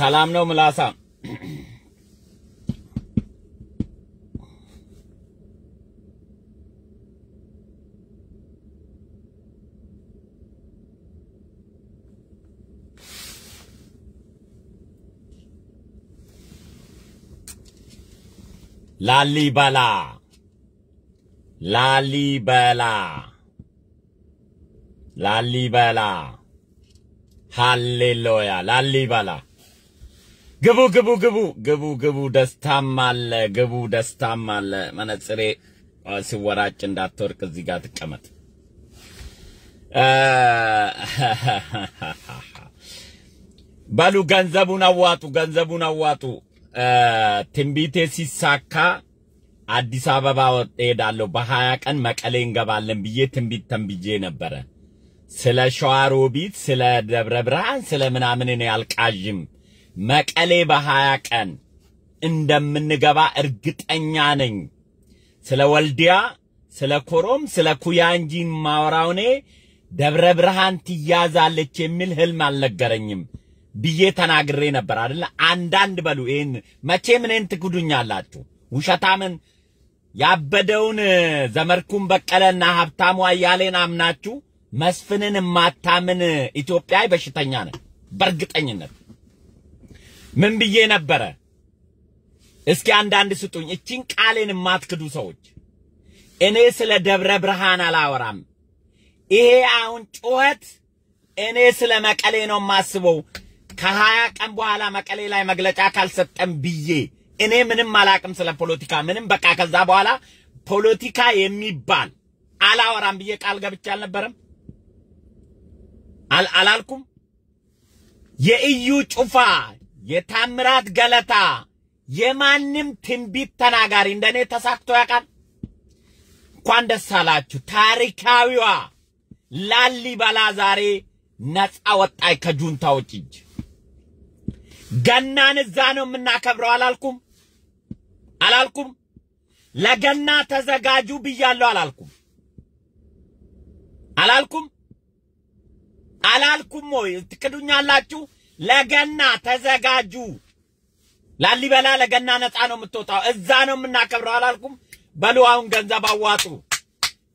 ሰላም ነው ምላሳ ላሊበላ ላሊበላ ላሊበላ ሃሌሉያ ላሊበላ ግቡ ግቡ ግቡ ግቡ ግቡ። ደስታም አለ ግቡ፣ ደስታም አለ። መነጽሬ ሲወራጭ እንዳትወርቅ እዚህ ጋር ትቀመጥ። በሉ ገንዘቡን አዋጡ፣ ገንዘቡን አዋጡ። ትንቢቴ ሲሳካ አዲስ አበባ እሄዳለሁ፣ በሀያ ቀን መቀሌ እንገባለን ብዬ ትንቢት ተንብዬ ነበረ። ስለ ሸዋሮቢት፣ ስለ ደብረ ብርሃን፣ ስለ ምናምን እኔ አልቃዥም። መቀሌ በሀያ ቀን እንደምንገባ እርግጠኛ ነኝ። ስለ ወልዲያ፣ ስለ ኮሮም፣ ስለ ኩያንጂ ማወራው እኔ ደብረ ብርሃን ትያዛለች የሚል ህልም አልነገረኝም ብዬ ተናግሬ ነበር አይደለ? አንዳንድ በሉ ይህን መቼም እኔን ትክዱኛላችሁ። ውሸታምን ያበደውን ዘመድኩን በቀለና ሀብታሙ አያሌን አምናችሁ መስፍንን የማታምን ኢትዮጵያዊ በሽተኛ ነን በእርግጠኝነት። ምን ብዬ ነበረ? እስኪ አንዳንድ ስጡኝ። እቺን ቃሌን የማትክዱ ሰዎች እኔ ስለ ደብረ ብርሃን አላወራም። ይሄ አሁን ጩኸት እኔ ስለ መቀሌ ነው የማስበው። ከሀያ ቀን በኋላ መቀሌ ላይ መግለጫ ካልሰጠም ብዬ እኔ ምንም አላቅም ስለ ፖለቲካ ምንም። በቃ ከዛ በኋላ ፖለቲካ የሚባል አላወራም ብዬ ቃል ገብቼ አልነበረም አላልኩም? የኢዩ ጩፋ የታምራት ገለታ የማንም ትንቢት ተናጋሪ እንደኔ ተሳክቶ ያውቃል? እንኳን ደስ አላችሁ። ታሪካዊዋ ላሊበላ ዛሬ ነፃ ወጣይ ከጁንታዎች እጅ። ገናን እዛ ነው የምናከብረው አላልኩም አላልኩም። ለገና ተዘጋጁ ብያለሁ አላልኩም አላልኩም አላልኩም ወይ ትክዱኛላችሁ? ለገና ተዘጋጁ። ላሊበላ ለገና ነፃ ነው የምትወጣው። እዛ ነው የምናከብረው አላልኩም? በሉ አሁን ገንዘብ አዋጡ።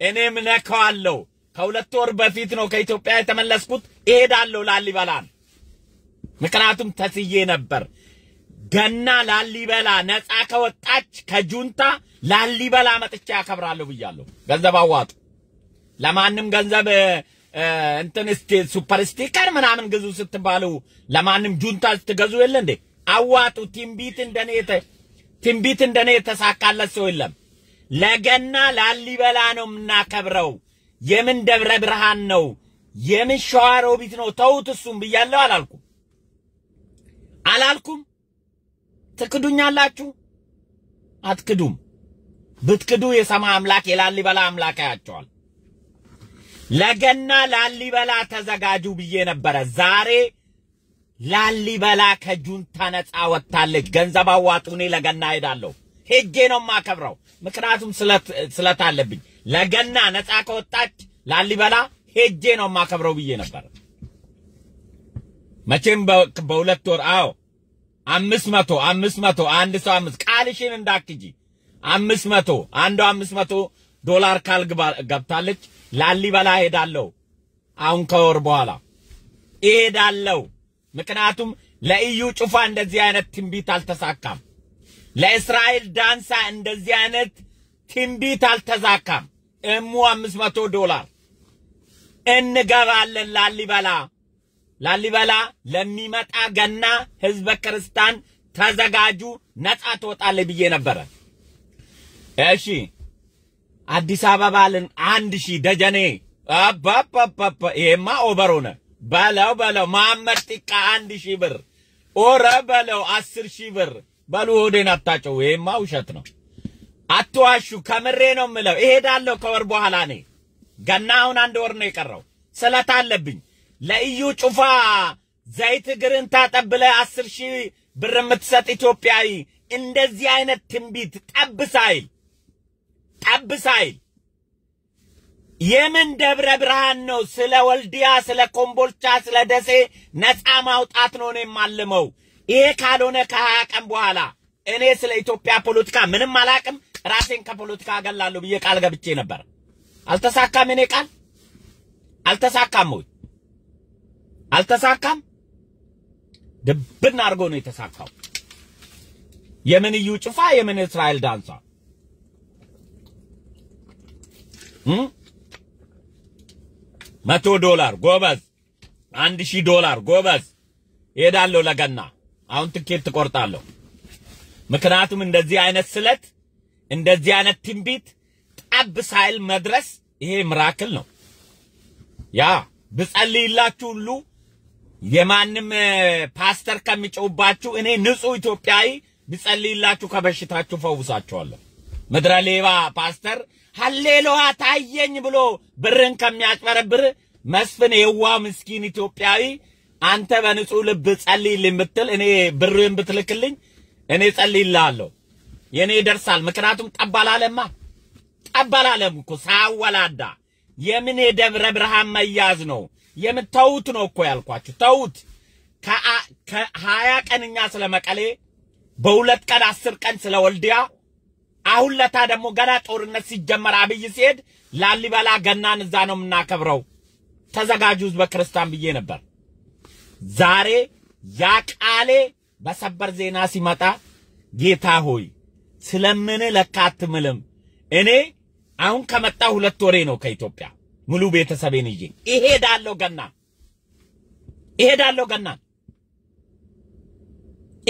እኔም ነካዋለሁ። ከሁለት ወር በፊት ነው ከኢትዮጵያ የተመለስኩት። እሄዳለሁ ላሊበላን፣ ምክንያቱም ተስዬ ነበር። ገና ላሊበላ ነፃ ከወጣች ከጁንታ ላሊበላ መጥቼ ያከብራለሁ ብያለሁ። ገንዘብ አዋጡ። ለማንም ገንዘብ እንትን ሱፐር ስቲከር ምናምን ግዙ ስትባሉ ለማንም ጁንታ ስትገዙ የለ እንዴ? አዋጡ። ትንቢት እንደኔ ትንቢት እንደኔ የተሳካለት ሰው የለም። ለገና ላሊበላ ነው የምናከብረው። የምን ደብረ ብርሃን ነው? የምን ሸዋሮቢት ነው? ተውት። እሱም ብያለሁ አላልኩም አላልኩም። ትክዱኛላችሁ? አትክዱም። ብትክዱ የሰማ አምላክ የላሊበላ አምላክ ያያቸዋል። ለገና ላሊበላ ተዘጋጁ ብዬ ነበረ። ዛሬ ላሊበላ ከጁንታ ነፃ ወጥታለች። ገንዘብ አዋጡ፣ እኔ ለገና ሄዳለሁ። ሄጄ ነው የማከብረው፣ ምክንያቱም ስለት አለብኝ። ለገና ነፃ ከወጣች ላሊበላ ሄጄ ነው የማከብረው ብዬ ነበረ። መቼም በሁለት ወር አዎ፣ አምስት መቶ አምስት መቶ አንድ ሰው አምስት ቃልሽን እንዳክጂ አምስት መቶ አንዷ አምስት መቶ ዶላር ካል ገብታለች ላሊበላ ሄዳለው። አሁን ከወር በኋላ እሄዳለሁ ምክንያቱም ለኢዩ ጩፋ እንደዚህ አይነት ትንቢት አልተሳካም። ለእስራኤል ዳንሳ እንደዚህ አይነት ትንቢት አልተሳካም። እሙ 500 ዶላር እንገባለን ላሊበላ ላሊበላ ለሚመጣ ገና ህዝበ ክርስቲያን ተዘጋጁ፣ ነጻ ትወጣለህ ብዬ ነበረ። እሺ አዲስ አበባ አበባልን አንድ ሺህ ደጀኔ አባባባባ ይሄማ ኦቨር ሆነ። በለው በለው መሐመድ ጢቃ አንድ ሺህ ብር ኦረ በለው አስር ሺህ ብር በሉ ሆዴን አታጨው። ይሄማ ውሸት ነው። አትዋሹ። ከምሬ ነው ምለው። እሄዳለሁ ከወር በኋላ እኔ ገና አሁን አንድ ወር ነው የቀረው። ስለት አለብኝ ለኢዩ ጩፋ ዘይት እግርን ታጠብለ ብለህ አስር ሺህ ብር የምትሰጥ ኢትዮጵያዊ እንደዚህ አይነት ትንቢት ጠብ ሳይል ጠብ ሳይል የምን ደብረ ብርሃን ነው? ስለ ወልዲያ፣ ስለ ኮምቦልቻ፣ ስለ ደሴ ነፃ ማውጣት ነው ነው የማልመው። ይሄ ካልሆነ ከሀያ ቀን በኋላ እኔ ስለ ኢትዮጵያ ፖለቲካ ምንም አላቅም፣ ራሴን ከፖለቲካ አገላለሁ ብዬ ቃል ገብቼ ነበር። አልተሳካም። እኔ ቃል አልተሳካም ወይ አልተሳካም? ድብን አድርጎ ነው የተሳካው። የምን እዩ ጭፋ፣ የምን እስራኤል ዳንሳ መቶ ዶላር ጎበዝ፣ አንድ ሺህ ዶላር ጎበዝ። እሄዳለሁ ለገና። አሁን ትኬት ትቆርጣለሁ። ምክንያቱም እንደዚህ አይነት ስለት፣ እንደዚህ አይነት ትንቢት ጠብ ሳይል መድረስ ይሄ ምራክል ነው። ያ ብጸልይላችሁ ሁሉ የማንም ፓስተር ከሚጨውባችሁ እኔ ንጹህ ኢትዮጵያዊ ብጸልይላችሁ ከበሽታችሁ ፈውሳችኋለሁ። ምድረ ሌባ ፓስተር ሀሌሎዋ ታየኝ ብሎ ብርን ከሚያጭበረብር መስፍን የዋ ምስኪን ኢትዮጵያዊ አንተ በንጹህ ልብ ጸልይልኝ ብትል እኔ ብርን ብትልክልኝ እኔ ጸልይልሃለሁ፣ የእኔ ይደርሳል። ምክንያቱም ጠባላለማ ጠባላለም እኮ ሳወላዳ የምን የደብረ ብርሃን መያዝ ነው የምተውት ነው እኮ ያልኳችሁ ተውት። ከሀያ ቀንኛ ስለ መቀሌ በሁለት ቀን አስር ቀን ስለ ወልዲያ አሁን ለታ ደግሞ ገና ጦርነት ሲጀመር አብይ ሲሄድ ላሊበላ ገናን እዛ ነው የምናከብረው፣ ተዘጋጁ ህዝበ ክርስቲያን ብዬ ነበር። ዛሬ ያ ቃሌ በሰበር ዜና ሲመጣ ጌታ ሆይ ስለምን ለካ አትምልም። እኔ አሁን ከመጣ ሁለት ወሬ ነው ከኢትዮጵያ ሙሉ ቤተሰቤን ይዤ እሄዳለሁ ገና እሄዳለሁ ገና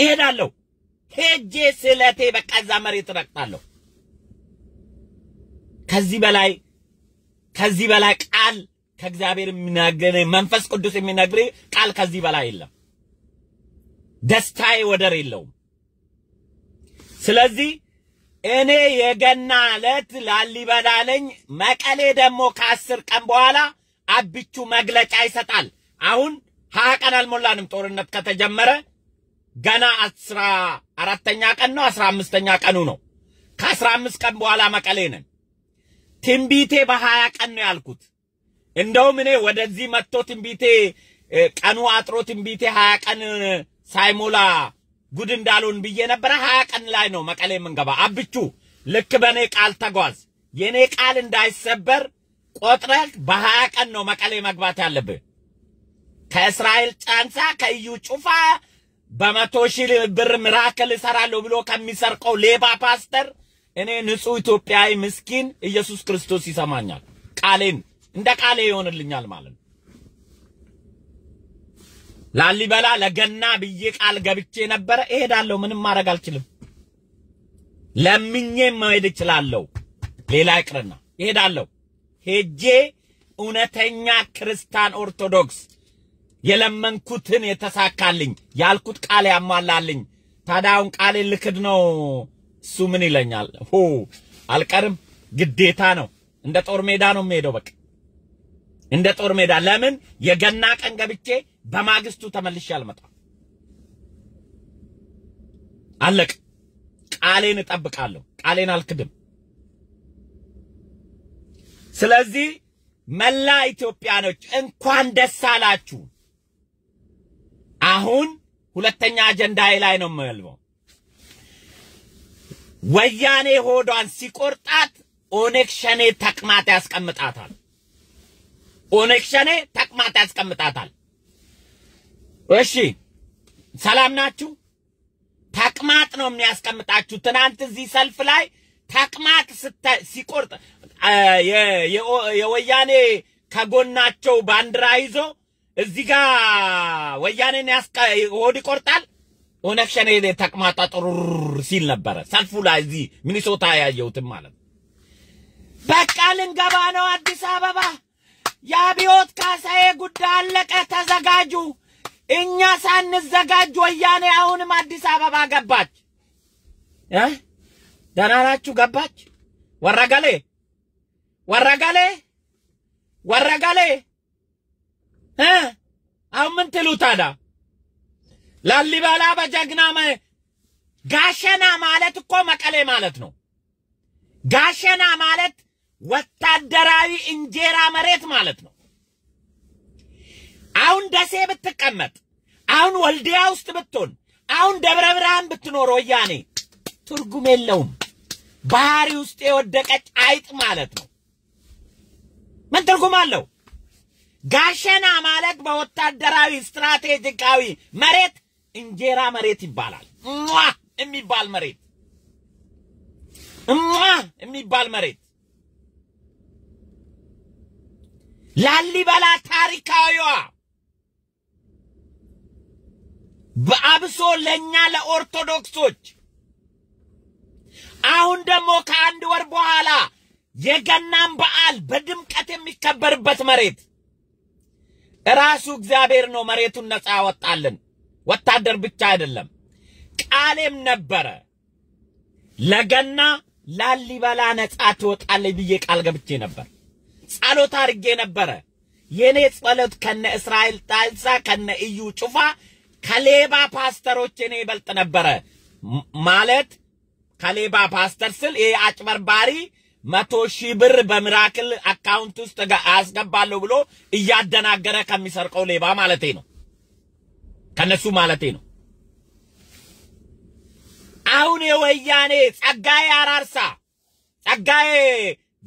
እሄዳለሁ። ሄጄ ስለቴ በቃ እዛ መሬት ረግጣለሁ። ከዚህ በላይ ከዚህ በላይ ቃል ከእግዚአብሔር የሚናገረኝ መንፈስ ቅዱስ የሚናገረኝ ቃል ከዚህ በላይ የለም። ደስታዬ ወደር የለውም። ስለዚህ እኔ የገና ዕለት ላሊበላ ነኝ። መቀሌ ደግሞ ከአስር ቀን በኋላ አብቹ መግለጫ ይሰጣል። አሁን ሀያ ቀን አልሞላንም ጦርነት ከተጀመረ ገና አስራ አራተኛ ቀን ነው፣ አስራ አምስተኛ ቀኑ ነው። ከአስራ አምስት ቀን በኋላ መቀሌ ነን። ትንቢቴ በሀያ ቀን ነው ያልኩት። እንደውም እኔ ወደዚህ መጥቶ ትንቢቴ ቀኑ አጥሮ ትንቢቴ ሀያ ቀን ሳይሞላ ጉድ እንዳሉን ብዬ ነበረ። ሀያ ቀን ላይ ነው መቀሌ የምንገባ። አብቹ ልክ በእኔ ቃል ተጓዝ። የእኔ ቃል እንዳይሰበር ቆጥረህ በሀያ ቀን ነው መቀሌ መግባት ያለብህ ከእስራኤል ጫንሳ ከኢዩ ጩፋ በመቶ ሺህ ብር ምራክል እሰራለሁ ብሎ ከሚሰርቀው ሌባ ፓስተር እኔ ንጹህ ኢትዮጵያዊ ምስኪን ኢየሱስ ክርስቶስ ይሰማኛል። ቃሌን እንደ ቃሌ ይሆንልኛል ማለት ነው። ላሊበላ ለገና ብዬ ቃል ገብቼ ነበረ። እሄዳለሁ። ምንም ማድረግ አልችልም። ለምኜ መሄድ እችላለሁ። ሌላ ይቅርና እሄዳለሁ። ሄጄ እውነተኛ ክርስቲያን ኦርቶዶክስ የለመንኩትን የተሳካልኝ ያልኩት ቃል ያሟላልኝ። ታዲያ አሁን ቃሌ ልክድ ነው። እሱ ምን ይለኛል? ሆ አልቀርም። ግዴታ ነው። እንደ ጦር ሜዳ ነው የምሄደው። በቃ እንደ ጦር ሜዳ። ለምን የገና ቀን ገብቼ በማግስቱ ተመልሼ አልመጣም። አለቅ። ቃሌን እጠብቃለሁ። ቃሌን አልክድም። ስለዚህ መላ ኢትዮጵያኖች እንኳን ደስ አላችሁ። አሁን ሁለተኛ አጀንዳ ላይ ነው የምልበው። ወያኔ ሆዷን ሲቆርጣት ኦነግ ሸኔ ተቅማጥ ያስቀምጣታል። ኦነግ ሸኔ ተቅማጥ ያስቀምጣታል። እሺ ሰላም ናችሁ? ተቅማጥ ነው የሚያስቀምጣችሁ። ትናንት እዚህ ሰልፍ ላይ ተቅማጥ ሲቆርጥ የወያኔ ከጎናቸው ባንዲራ ይዞ እዚህ ጋር ወያኔን ያስቀ ሆድ ይቆርጣል። ኦነግ ሸኔ ተቅማጣ ጥሩር ሲል ነበረ ሰልፉ ላይ እዚህ ሚኒሶታ ያየሁትም ማለት ነው። በቃ ልንገባ ነው አዲስ አበባ። የአብዮት ካሳዬ ጉዳይ አለቀ፣ ተዘጋጁ። እኛ ሳንዘጋጅ ወያኔ አሁንም አዲስ አበባ ገባች። ደህና ናችሁ? ገባች። ወረገሌ ወረገሌ ወረገሌ አሁን ምን ትሉ ታዲያ? ላሊበላ በጀግና ጋሸና ማለት እኮ መቀሌ ማለት ነው። ጋሸና ማለት ወታደራዊ እንጀራ መሬት ማለት ነው። አሁን ደሴ ብትቀመጥ፣ አሁን ወልዲያ ውስጥ ብትሆን፣ አሁን ደብረ ብርሃን ብትኖር ወያኔ ትርጉም የለውም። ባህሪ ውስጥ የወደቀች አይጥ ማለት ነው። ምን ትርጉም አለው? ጋሸና ማለት በወታደራዊ ስትራቴጂካዊ መሬት እንጀራ መሬት ይባላል። እሟ የሚባል መሬት እሟ የሚባል መሬት ላሊበላ ታሪካዊዋ በአብሶ ለእኛ ለኦርቶዶክሶች አሁን ደግሞ ከአንድ ወር በኋላ የገናን በዓል በድምቀት የሚከበርበት መሬት ራሱ እግዚአብሔር ነው መሬቱን ነፃ ያወጣልን። ወታደር ብቻ አይደለም። ቃሌም ነበረ ለገና ላሊበላ ነፃ ትወጣለች ብዬ ቃል ገብቼ ነበር። ጸሎት አድርጌ ነበረ። የኔ ጸሎት ከነ እስራኤል ታልሳ ከነ እዩ ጩፋ ከሌባ ፓስተሮች እኔ ይበልጥ ነበረ ማለት ከሌባ ፓስተር ስል ይሄ አጭበርባሪ መቶ ሺህ ብር በሚራክል አካውንት ውስጥ አስገባለሁ ብሎ እያደናገረ ከሚሰርቀው ሌባ ማለቴ ነው። ከነሱ ማለቴ ነው። አሁን የወያኔ ጸጋዬ አራርሳ ጸጋዬ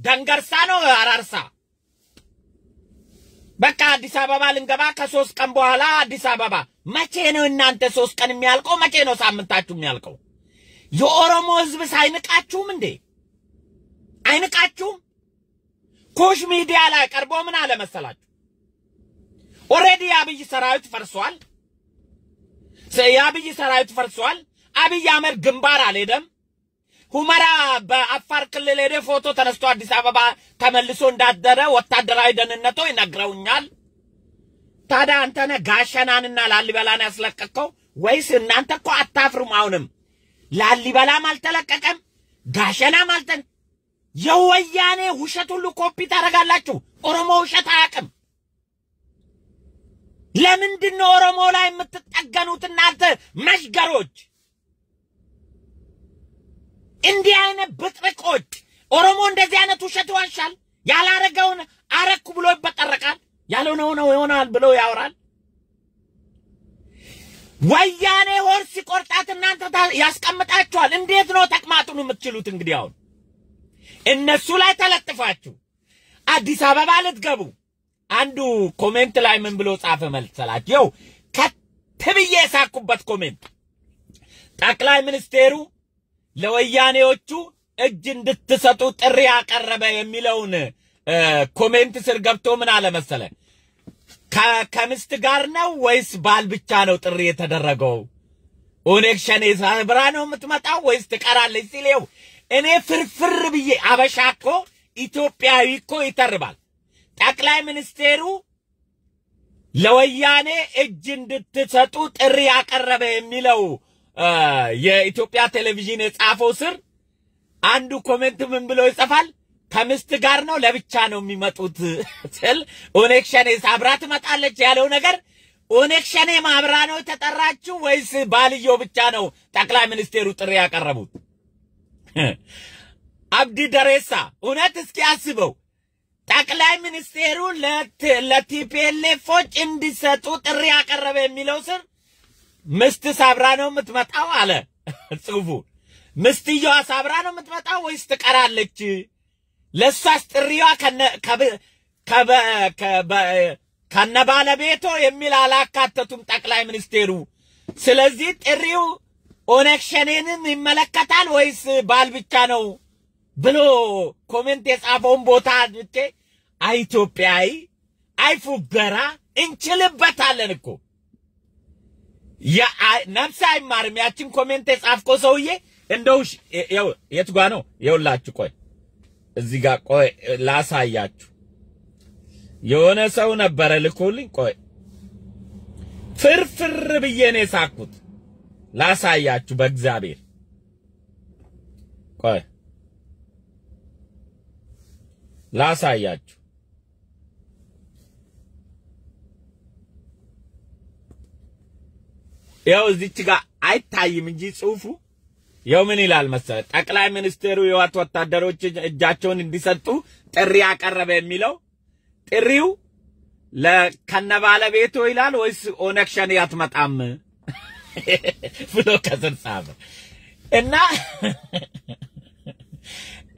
ደንገርሳ ነው አራርሳ በቃ አዲስ አበባ ልንገባ ከሶስት ቀን በኋላ አዲስ አበባ። መቼ ነው እናንተ ሶስት ቀን የሚያልቀው? መቼ ነው ሳምንታችሁ የሚያልቀው? የኦሮሞ ህዝብ ሳይንቃችሁም እንዴ? አይንቃችሁም? ኮሽ ሚዲያ ላይ ቀርቦ ምን አለ መሰላችሁ? ኦሬዲ የአብይ ሰራዊት ፈርሷል። የአብይ ሰራዊት ፈርሷል። አብይ አህመድ ግንባር አልሄደም። ሁመራ በአፋር ክልል ሄደ ፎቶ ተነስቶ አዲስ አበባ ተመልሶ እንዳደረ ወታደራዊ ደህንነቶ ይነግረውኛል። ታዲያ አንተነ ጋሸናንና ላሊበላን ያስለቀቀው ወይስ እናንተ እኮ አታፍሩም? አሁንም ላሊበላም አልተለቀቀም፣ ጋሸናም አልተን የወያኔ ውሸት ሁሉ ኮፒ ታደርጋላችሁ። ኦሮሞ ውሸት አያውቅም። ለምንድን ነው ኦሮሞ ላይ የምትጠገኑት እናንተ መሽገሮች? እንዲህ አይነት ብጥርቆች ኦሮሞ እንደዚህ አይነት ውሸት ይዋሻል። ያላረገውን አረኩ ብሎ ይበጠረቃል። ያልሆነው ነው ይሆናል ብሎ ያወራል። ወያኔ ሆድ ሲቆርጣት እናንተ ያስቀምጣችኋል። እንዴት ነው ተቅማጡን የምትችሉት? እንግዲህ አሁን እነሱ ላይ ተለጥፋችሁ አዲስ አበባ ልትገቡ አንዱ ኮሜንት ላይ ምን ብሎ ጻፈ መሰላችሁ? ይኸው ከት ብዬ የሳኩበት ኮሜንት ጠቅላይ ሚኒስቴሩ ለወያኔዎቹ እጅ እንድትሰጡ ጥሪ ያቀረበ የሚለውን ኮሜንት ስር ገብቶ ምን አለ መሰለ፣ ከምስት ጋር ነው ወይስ ባል ብቻ ነው ጥሪ የተደረገው? ኦነግ ብራ ነው የምትመጣው ወይስ ትቀራለች ሲል እኔ ፍርፍር ብዬ አበሻ እኮ ኢትዮጵያዊ እኮ ይተርባል። ጠቅላይ ሚኒስቴሩ ለወያኔ እጅ እንድትሰጡ ጥሪ ያቀረበ የሚለው የኢትዮጵያ ቴሌቪዥን የጻፈው ስር አንዱ ኮሜንት ምን ብሎ ይጽፋል? ከምስት ጋር ነው ለብቻ ነው የሚመጡት ስል ኦነግ ሸኔ አብራ ትመጣለች ያለው ነገር ኦነግ ሸኔ ማብራ ነው የተጠራችው ወይስ ባልየው ብቻ ነው ጠቅላይ ሚኒስቴሩ ጥሪ ያቀረቡት? አብዲ ደሬሳ እውነት እስኪ አስበው። ጠቅላይ ሚኒስቴሩ ለቲፒኤልኤፎች እንዲሰጡ ጥሪ አቀረበ የሚለው ስር ምስት ሳብራ ነው የምትመጣው አለ ጽሁፉ። ምስትየዋ ሳብራ ነው የምትመጣው ወይስ ትቀራለች? ለእሷስ ጥሪዋ ከነ ባለቤቶ የሚል አላካተቱም ጠቅላይ ሚኒስቴሩ። ስለዚህ ጥሪው ኦነግ ሸኔንም ይመለከታል ወይስ ባል ብቻ ነው ብሎ ኮሜንት የጻፈውን ቦታ አድቼ አይ ኢትዮጵያዊ፣ አይ እንችልበታለን እኮ ነፍስ አይማርም። ያችን ኮሜንት የጻፍኮ ሰውዬ እንደው የት ጋ ነው የውላችሁ? ቆይ እዚህ ጋር ቆይ ላሳያችሁ። የሆነ ሰው ነበረ ልኮልኝ፣ ቆይ ፍርፍር ብዬ ነው የሳኩት። ላሳያችሁ በእግዚአብሔር ቆይ ላሳያችሁ። ይኸው እዚች ጋር አይታይም እንጂ ጽሁፉ ይኸው ምን ይላል መሰለ፣ ጠቅላይ ሚኒስትሩ የህወሓት ወታደሮች እጃቸውን እንዲሰጡ ጥሪ ያቀረበ የሚለው ጥሪው ለከነባለቤቱ ይላል ወይስ ኦነግ ሸኔ አትመጣም? ብሎ ከስር ሳመ እና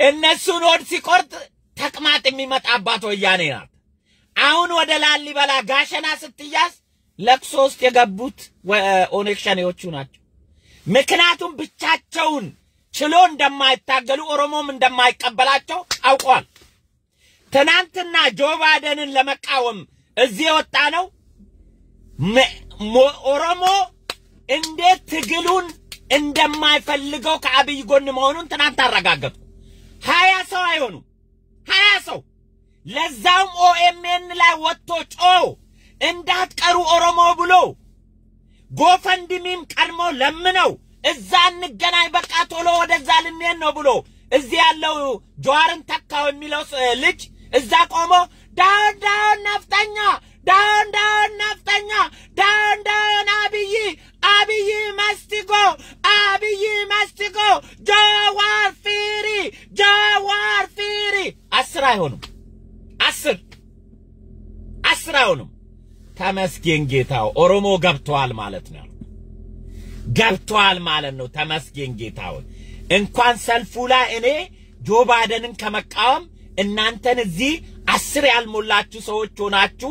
እነሱን ሆድ ሲቆርጥ ተቅማጥ የሚመጣባት ወያኔ ናት። አሁን ወደ ላሊበላ ጋሸና ስትያዝ ለቅሶ ውስጥ የገቡት ኦነግ ሸኔዎቹ ናቸው። ምክንያቱም ብቻቸውን ችሎ እንደማይታገሉ ኦሮሞም እንደማይቀበላቸው አውቋል። ትናንትና ጆ ባይደንን ለመቃወም እዚህ የወጣ ነው ኦሮሞ እንዴት ትግሉን እንደማይፈልገው ከአብይ ጎን መሆኑን ትናንት አረጋገጡ። ሀያ ሰው አይሆኑም፣ ሀያ ሰው ለዛውም ኦኤምኤን ላይ ወጥቶ ጮ እንዳትቀሩ ኦሮሞ ብሎ ጎፈንድሚም ቀድሞ ለምነው እዛ እንገናኝ፣ በቃ ቶሎ ወደዛ ልንሄድ ነው ብሎ እዚህ ያለው ጀዋርን ተካው የሚለው ልጅ እዛ ቆሞ ዳውን ዳውን ነፍጠኛ ዳውን ዳውን ነፍጠኛ፣ ዳውን ዳውን አብይ፣ አብይ ማስቲጎ፣ አብይ ማስቲጎ፣ ጃዋር ፊሪ፣ ጃዋር ፊሪ። አስር አይሆንም፣ አስር አስር አይሆንም። ተመስገን ጌታው ኦሮሞ ገብቷል ማለት ነው። ገብቷል ማለት ነው። ተመስገን ጌታውን እንኳን ሰልፉ ላይ እኔ ጆ ባይደንን ከመቃወም እናንተን እዚህ አስር ያልሞላችሁ ሰዎች ሆናችሁ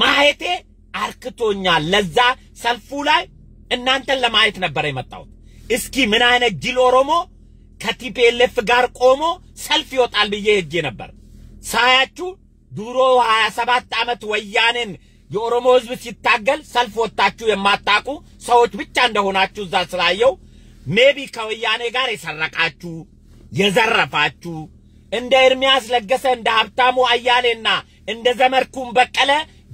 ማየቴ አርክቶኛል። ለዛ ሰልፉ ላይ እናንተን ለማየት ነበር የመጣሁት። እስኪ ምን አይነት ጅል ኦሮሞ ከቲፒኤልኤፍ ጋር ቆሞ ሰልፍ ይወጣል ብዬ ሄጄ ነበር። ሳያችሁ ድሮ 27 ዓመት ወያኔን የኦሮሞ ህዝብ ሲታገል ሰልፍ ወጣችሁ የማታቁ ሰዎች ብቻ እንደሆናችሁ እዛ ስላየው ሜቢ ከወያኔ ጋር የሰረቃችሁ የዘረፋችሁ እንደ ኤርሚያስ ለገሰ እንደ ሀብታሙ አያሌና እንደ ዘመድኩን በቀለ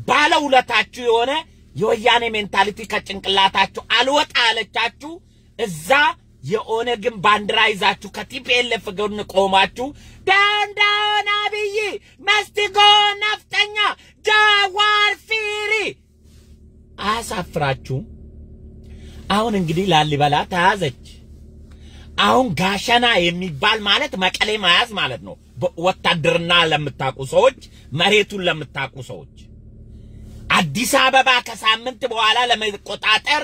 ባለውለታችሁ የሆነ የወያኔ ሜንታሊቲ ከጭንቅላታችሁ አልወጣ አለቻችሁ። እዛ የኦነግን ባንዲራ ይዛችሁ ከቲፒኤልኤፍ ጎን ቆማችሁ ደንዳውን አብይ፣ መስቲጎ፣ ነፍጠኛ፣ ጃዋር፣ ፊሪ አያሳፍራችሁም? አሁን እንግዲህ ላሊበላ ተያዘች። አሁን ጋሸና የሚባል ማለት መቀሌ መያዝ ማለት ነው። ወታደርና ለምታቁ ሰዎች፣ መሬቱን ለምታቁ ሰዎች አዲስ አበባ ከሳምንት በኋላ ለመቆጣጠር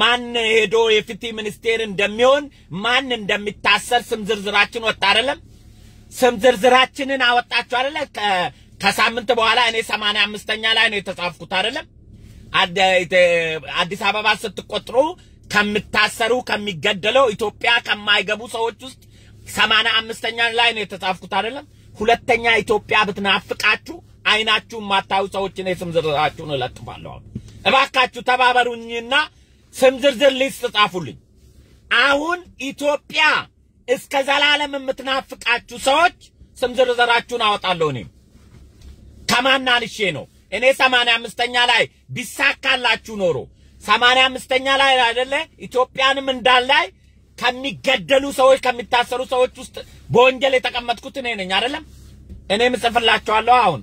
ማን ሄዶ የፍትህ ሚኒስቴር እንደሚሆን ማን እንደሚታሰር ስም ዝርዝራችን ወጣ አይደለም? ስም ዝርዝራችንን አወጣችሁ አይደለ? ከሳምንት በኋላ እኔ ሰማንያ አምስተኛ ላይ ነው የተጻፍኩት አይደለም? አዲስ አበባ ስትቆጥሩ ከምታሰሩ ከሚገደለው ኢትዮጵያ ከማይገቡ ሰዎች ውስጥ ሰማንያ አምስተኛ ላይ ነው የተጻፍኩት አይደለም? ሁለተኛ ኢትዮጵያ ብትናፍቃችሁ አይናችሁ ማታዩ ሰዎች እኔ ዝርዝራችሁን እለጥፋለሁ። እባካችሁ ተባበሩኝና ስም ዝርዝር ሊስት ጻፉልኝ። አሁን ኢትዮጵያ እስከ ዘላለም የምትናፍቃችሁ ሰዎች ስም ዝርዝራችሁን አወጣለሁ። እኔም ከማን አልሼ ነው እኔ ሰማንያ አምስተኛ ላይ ቢሳካላችሁ ኖሮ ሰማንያ አምስተኛ ላይ አይደለ ኢትዮጵያንም እንዳላይ ከሚገደሉ ሰዎች ከሚታሰሩ ሰዎች ውስጥ በወንጀል የተቀመጥኩት እኔ ነኝ አይደለም። እኔም እጽፍላችኋለሁ አሁን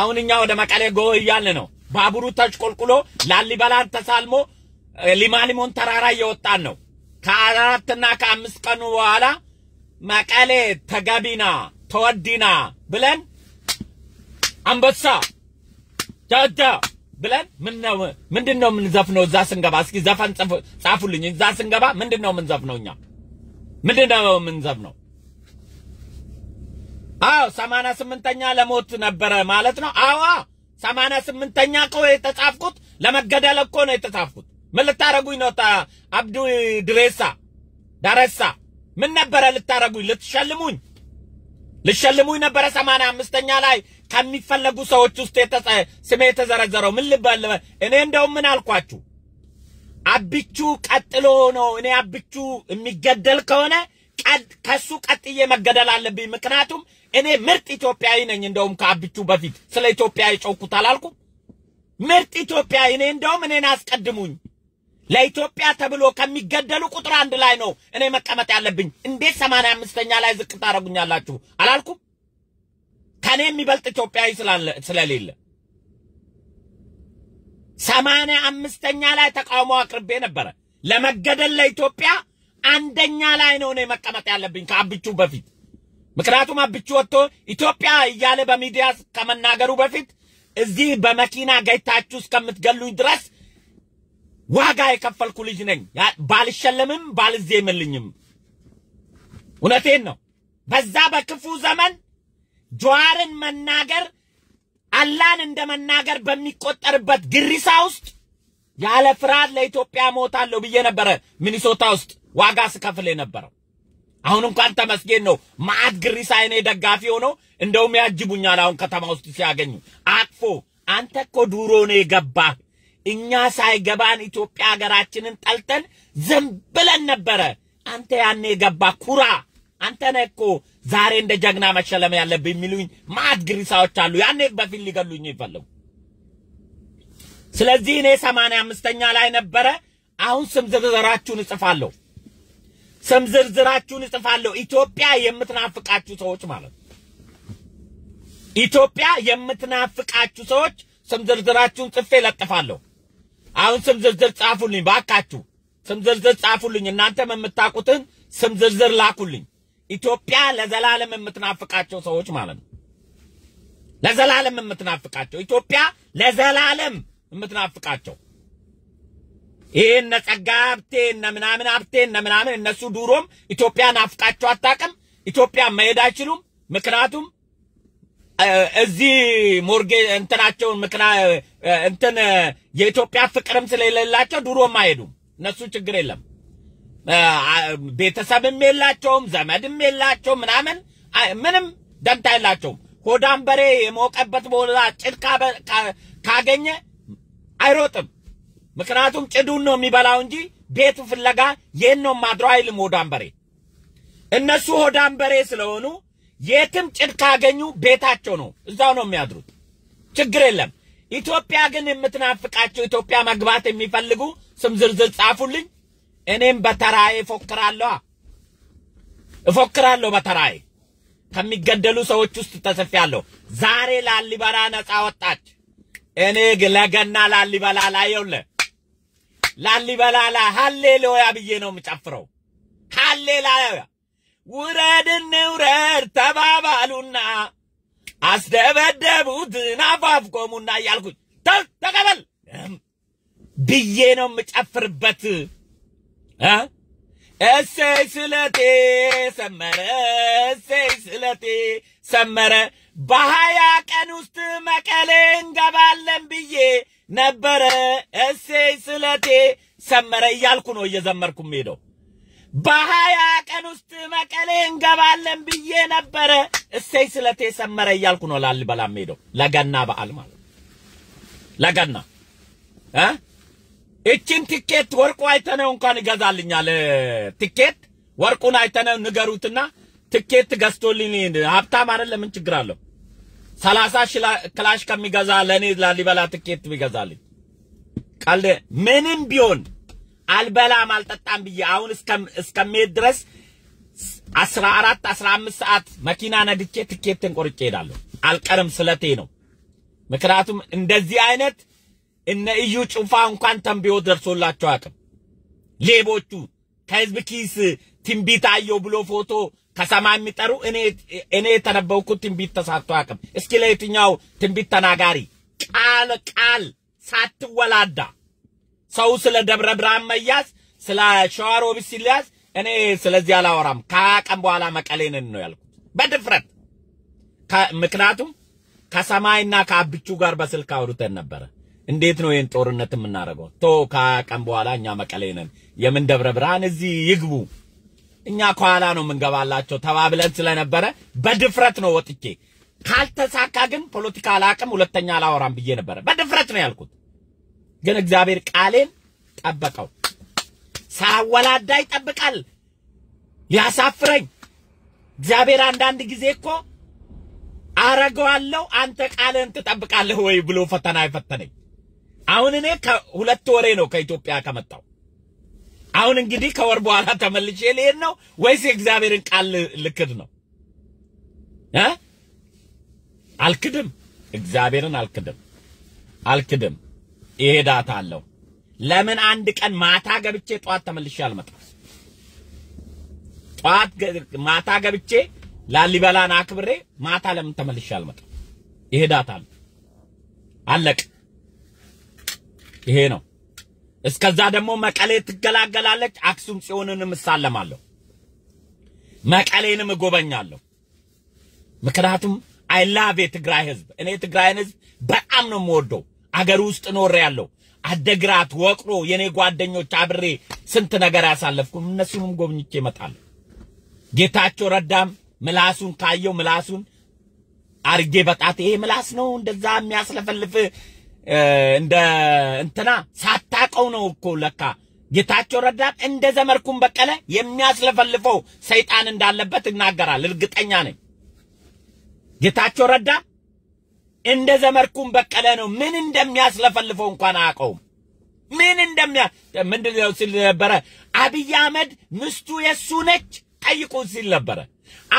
አሁን እኛ ወደ መቀሌ ጎ እያለ ነው። ባቡሩ ተሽቆልቁሎ ላሊበላን ተሳልሞ ሊማሊሞን ተራራ እየወጣን ነው። ከአራትና ከአምስት ቀኑ በኋላ መቀሌ ተገቢና ተወዲና ብለን አንበሳ ጃጃ ብለን ምነው ምንድን ነው የምንዘፍነው? እዛ ስንገባ እስኪ ዘፈን ጻፉልኝ። እዛ ስንገባ ምንድን ነው የምንዘፍነው? እኛ ምንድን ነው የምንዘፍነው? አዎ ሰማንያ ስምንተኛ ለሞት ነበረ ማለት ነው። አዎ ሰማንያ ስምንተኛ እኮ የተጻፍኩት ለመገደል እኮ ነው የተጻፍኩት። ምን ልታረጉኝ ነው? አብዱ ድሬሳ ዳረሳ ምን ነበረ ልታረጉኝ? ልትሸልሙኝ ልሸልሙኝ ነበረ። ሰማንያ አምስተኛ ላይ ከሚፈለጉ ሰዎች ውስጥ ስሜ የተዘረዘረው ምን ልበል? እኔ እንደውም ምን አልኳችሁ? አብቹ ቀጥሎ ነው። እኔ አብቹ የሚገደል ከሆነ ከሱ ቀጥዬ መገደል አለብኝ። ምክንያቱም እኔ ምርጥ ኢትዮጵያዊ ነኝ። እንደውም ከአብቹ በፊት ስለ ኢትዮጵያ የጮኩት አላልኩም? ምርጥ ኢትዮጵያዊ ነኝ። እንደውም እኔን አስቀድሙኝ። ለኢትዮጵያ ተብሎ ከሚገደሉ ቁጥር አንድ ላይ ነው እኔ መቀመጥ ያለብኝ። እንዴት ሰማንያ አምስተኛ ላይ ዝቅ ታደርጉኛላችሁ አላልኩም? ከኔ የሚበልጥ ኢትዮጵያዊ ስለሌለ ሰማንያ አምስተኛ ላይ ተቃውሞ አቅርቤ ነበረ። ለመገደል ለኢትዮጵያ አንደኛ ላይ ነው እኔ መቀመጥ ያለብኝ ከአብቹ በፊት ምክንያቱም አብቹ ወጥቶ ኢትዮጵያ እያለ በሚዲያ ከመናገሩ በፊት እዚህ በመኪና ገይታችሁ እስከምትገሉኝ ድረስ ዋጋ የከፈልኩ ልጅ ነኝ። ባልሸለምም ባልዜምልኝም። እውነቴን ነው። በዛ በክፉ ዘመን ጀዋርን መናገር አላን እንደ መናገር በሚቆጠርበት ግሪሳ ውስጥ ያለ ፍርሃት ለኢትዮጵያ ሞታለሁ ብዬ ነበረ ሚኒሶታ ውስጥ ዋጋ ስከፍል የነበረው። አሁን እንኳን ተመስገን ነው። ማአት ግሪሳ የኔ ደጋፊ ሆኖ እንደውም ያጅቡኛል። አሁን ከተማ ውስጥ ሲያገኙ አቅፎ አንተ እኮ ዱሮ ነው የገባ እኛ ሳይገባን ኢትዮጵያ ሀገራችንን ጠልተን ዝም ብለን ነበረ። አንተ ያኔ የገባ ኩራ አንተ ነህ እኮ ዛሬ እንደ ጀግና መሸለም ያለብኝ የሚሉኝ ማአት ግሪሳዎች አሉ። ያኔ በፊት ሊገሉኝ ይፈልጉ። ስለዚህ እኔ ሰማንያ አምስተኛ ላይ ነበረ። አሁን ስም ዝርዝራችሁን እጽፋለሁ። ስም ዝርዝራችሁን እጽፋለሁ። ኢትዮጵያ የምትናፍቃችሁ ሰዎች ማለት ነው። ኢትዮጵያ የምትናፍቃችሁ ሰዎች ስም ዝርዝራችሁን ጽፌ ለጥፋለሁ። አሁን ስም ዝርዝር ጻፉልኝ ባካችሁ፣ ስም ዝርዝር ጻፉልኝ። እናንተም የምታውቁትን ስም ዝርዝር ላኩልኝ። ኢትዮጵያ ለዘላለም የምትናፍቃቸው ሰዎች ማለት ነው። ለዘላለም የምትናፍቃቸው ኢትዮጵያ ለዘላለም የምትናፍቃቸው ይሄን እነ ጸጋ ሀብቴ እነ ምናምን ሀብቴ እና ምናምን እነሱ ድሮም ኢትዮጵያን አፍቃቸው አታውቅም። ኢትዮጵያ መሄድ አይችሉም። ምክንያቱም እዚህ ሞርጌ እንትናቸውን ምክና እንትን የኢትዮጵያ ፍቅርም ስለሌላቸው ድሮም አይሄዱም። እነሱ ችግር የለም። ቤተሰብም የላቸውም፣ ዘመድም የላቸውም፣ ምናምን ምንም ደንታ የላቸውም። ሆዳም በሬ የሞቀበት ቦታ ጭድ ካገኘ አይሮጥም። ምክንያቱም ጭዱን ነው የሚበላው እንጂ ቤቱ ፍለጋ ይህን ነው ማድሮ አይልም ሆዳንበሬ። እነሱ ሆዳንበሬ ስለሆኑ የትም ጭድ ካገኙ ቤታቸው ነው፣ እዛው ነው የሚያድሩት። ችግር የለም። ኢትዮጵያ ግን የምትናፍቃቸው ኢትዮጵያ መግባት የሚፈልጉ ስም ዝርዝር ጻፉልኝ። እኔም በተራዬ እፎክራለሁ እፎክራለሁ በተራዬ ከሚገደሉ ሰዎች ውስጥ ተሰፊያለሁ። ዛሬ ላሊበላ ነፃ ወጣች። እኔ ለገና ላሊበላ ላይ ላሊበላላ ሃሌሉያ ብዬ ነው የምጨፍረው። ሃሌሉያ ውረድ እንውረድ ተባባሉና አስደበደቡት አፋፍ ቆሙና እያልኩኝ ተቀበል ብዬ ነው የምጨፍርበት። እሰይ ስለቴ ሰመረ፣ እሰይ ስለቴ ሰመረ። በሀያ ቀን ውስጥ መቀሌ እንገባለን ብዬ ነበረ። እሴይ ስለቴ ሰመረ እያልኩ ነው እየዘመርኩ ሄደው። በሀያ ቀን ውስጥ መቀሌ እንገባለን ብዬ ነበረ። እሴይ ስለቴ ሰመረ እያልኩ ነው ላሊበላ ሄደው ለገና በዓል ማለት ለገና እችን ትኬት ወርቁ አይተነው እንኳን ይገዛልኛል። ትኬት ወርቁን አይተነው ንገሩትና ትኬት ገዝቶልኝ ሀብታም አይደለም ምን ችግር አለው? ሰላሳ ክላሽ ከሚገዛ ለእኔ ላሊበላ ትኬት ይገዛልኝ። ቀልድ ምንም ቢሆን አልበላም አልጠጣም ብዬ አሁን እስከሚሄድ ድረስ አስራ አራት አስራ አምስት ሰዓት መኪና ነድቼ ትኬትን ቆርጬ ሄዳለሁ። አልቀርም፣ ስለቴ ነው። ምክንያቱም እንደዚህ አይነት እነ እዩ ጩፋ እንኳን ተንብዮ ደርሶላቸው አቅም ሌቦቹ ከህዝብ ኪስ ትንቢት አየው ብሎ ፎቶ ከሰማይ የሚጠሩ እኔ የተነበብኩት ትንቢት ተሳክቶ አቅም እስኪ ለየትኛው ትንቢት ተናጋሪ ቃል ቃል ሳትወላዳ ሰው ስለ ደብረ ብርሃን መያዝ ስለ ሸዋሮቢት ሲለያዝ እኔ ስለዚህ አላወራም። ከቀን በኋላ መቀሌንን ነው ያልኩት በድፍረት። ምክንያቱም ከሰማይና ከአብቹ ጋር በስልክ አውርተን ነበረ። እንዴት ነው ይህን ጦርነት የምናደርገው? ቶ ከቀን በኋላ እኛ መቀሌንን የምን ደብረ ብርሃን እዚህ ይግቡ እኛ ከኋላ ነው የምንገባላቸው ተባብለን ስለነበረ በድፍረት ነው ወጥቼ። ካልተሳካ ግን ፖለቲካ አላቅም፣ ሁለተኛ አላወራም ብዬ ነበረ። በድፍረት ነው ያልኩት። ግን እግዚአብሔር ቃሌን ጠበቀው። ሳወላዳ ይጠብቃል። ሊያሳፍረኝ እግዚአብሔር አንዳንድ ጊዜ እኮ አረገዋለሁ አንተ ቃልህን ትጠብቃለህ ወይ ብሎ ፈተና ይፈተነኝ። አሁን እኔ ከሁለት ወሬ ነው ከኢትዮጵያ ከመጣው አሁን እንግዲህ ከወር በኋላ ተመልሼ ልሄድ ነው ወይስ የእግዚአብሔርን ቃል ልክድ ነው? እ አልክድም፣ እግዚአብሔርን አልክድም፣ አልክድም። እሄዳታለሁ። ለምን አንድ ቀን ማታ ገብቼ ጠዋት ተመልሼ አልመጣም? ጠዋት ማታ ገብቼ ላሊበላን አክብሬ ማታ ለምን ተመልሼ አልመጣም? እሄዳታለሁ። አለቅ። ይሄ ነው። እስከዛ ደግሞ መቀሌ ትገላገላለች። አክሱም ጽዮንንም እሳለማለሁ፣ መቀሌንም እጎበኛለሁ። ምክንያቱም አይ ላቭ የትግራይ ህዝብ። እኔ የትግራይን ህዝብ በጣም ነው የምወደው። አገር ውስጥ ኖሬ ያለው አደግራት፣ ወቅሮ የኔ ጓደኞች አብሬ ስንት ነገር ያሳለፍኩ፣ እነሱንም ጎብኝቼ እመጣለሁ። ጌታቸው ረዳም ምላሱን ካየው ምላሱን አርጌ በጣት ይሄ ምላስ ነው እንደዛ የሚያስለፈልፍ እንደ እንትና ሳታቀው ነው እኮ ለካ ጌታቸው ረዳን እንደ ዘመርኩን በቀለ የሚያስለፈልፈው ሰይጣን እንዳለበት ይናገራል። እርግጠኛ ነኝ። ጌታቸው ረዳ እንደ ዘመርኩን በቀለ ነው። ምን እንደሚያስለፈልፈው እንኳን አያውቀውም። ምን እንደሚያ ምንድን ሲል ነበረ። አብይ አህመድ ምስቱ የሱ ነች ጠይቁ ሲል ነበረ።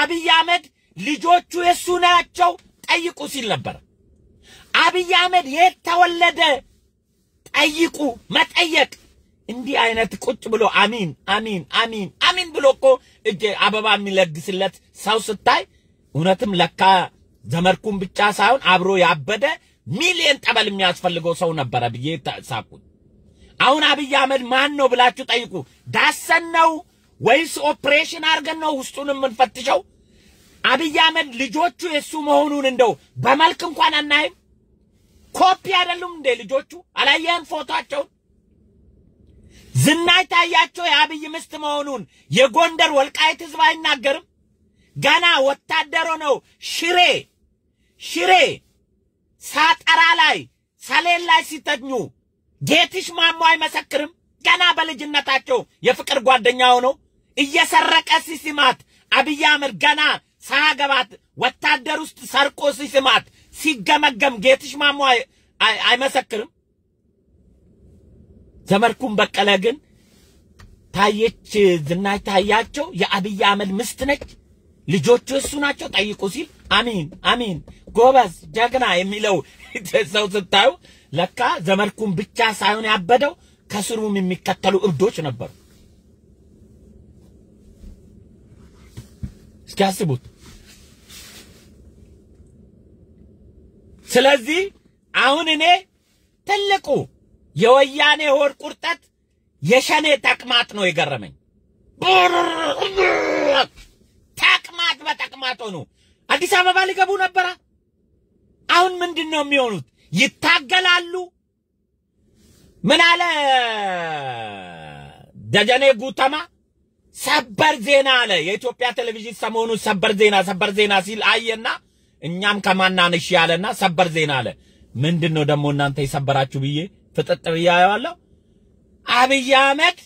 አብይ አህመድ ልጆቹ የሱ ናቸው ጠይቁ ሲል ነበረ። አብይ አህመድ የት ተወለደ ጠይቁ። መጠየቅ እንዲህ አይነት ቁጭ ብሎ አሚን አሚን አሚን አሚን ብሎ እኮ እጅ አበባ የሚለግስለት ሰው ስታይ እውነትም ለካ ዘመድኩን ብቻ ሳይሆን አብሮ ያበደ ሚሊየን ጠበል የሚያስፈልገው ሰው ነበረ ብዬ ሳቁኝ። አሁን አብይ አህመድ ማን ነው ብላችሁ ጠይቁ። ዳሰን ነው ወይስ ኦፕሬሽን አድርገን ነው ውስጡን የምንፈትሸው? አብይ አህመድ ልጆቹ የሱ መሆኑን እንደው በመልክ እንኳን አናይም። ኮፒ አይደሉም እንዴ ልጆቹ? አላየህም ፎቶአቸውን? ዝና ይታያቸው የአብይ ምስት መሆኑን የጎንደር ወልቃይት ህዝብ አይናገርም? ገና ወታደሮ ነው ሽሬ ሽሬ ሳጠራ ላይ ሰሌን ላይ ሲተኙ ጌትሽ ማሞ አይመሰክርም? ገና በልጅነታቸው የፍቅር ጓደኛ ሆነው እየሰረቀ ሲስማት አብይ አህመድ ገና ሳያገባት ወታደር ውስጥ ሰርቆ ሲስማት ሲገመገም ጌትሽ ማሞ አይመሰክርም። ዘመድኩን በቀለ ግን ታየች፣ ዝናሽ ታያቸው የአብይ አህመድ ምስት ነች፣ ልጆቹ እሱ ናቸው ጠይቁ ሲል አሚን አሚን ጎበዝ ጀግና የሚለው ሰው ስታዩ ለካ ዘመድኩን ብቻ ሳይሆን ያበደው ከስሩም የሚከተሉ እብዶች ነበሩ። እስኪ አስቡት። ስለዚህ አሁን እኔ ትልቁ የወያኔ ሆድ ቁርጠት የሸኔ ተቅማጥ ነው የገረመኝ። ተቅማጥ በተቅማጥ ሆኑ። አዲስ አበባ ሊገቡ ነበረ። አሁን ምንድን ነው የሚሆኑት? ይታገላሉ። ምን አለ ደጀኔ ጉተማ? ሰበር ዜና አለ። የኢትዮጵያ ቴሌቪዥን ሰሞኑ ሰበር ዜና ሰበር ዜና ሲል አየና እኛም ከማናነሽ ያለና ሰበር ዜና አለ። ምንድን ነው ደግሞ እናንተ የሰበራችሁ ብዬ ፍጥጥ ብያየዋለሁ። አብይ አህመድ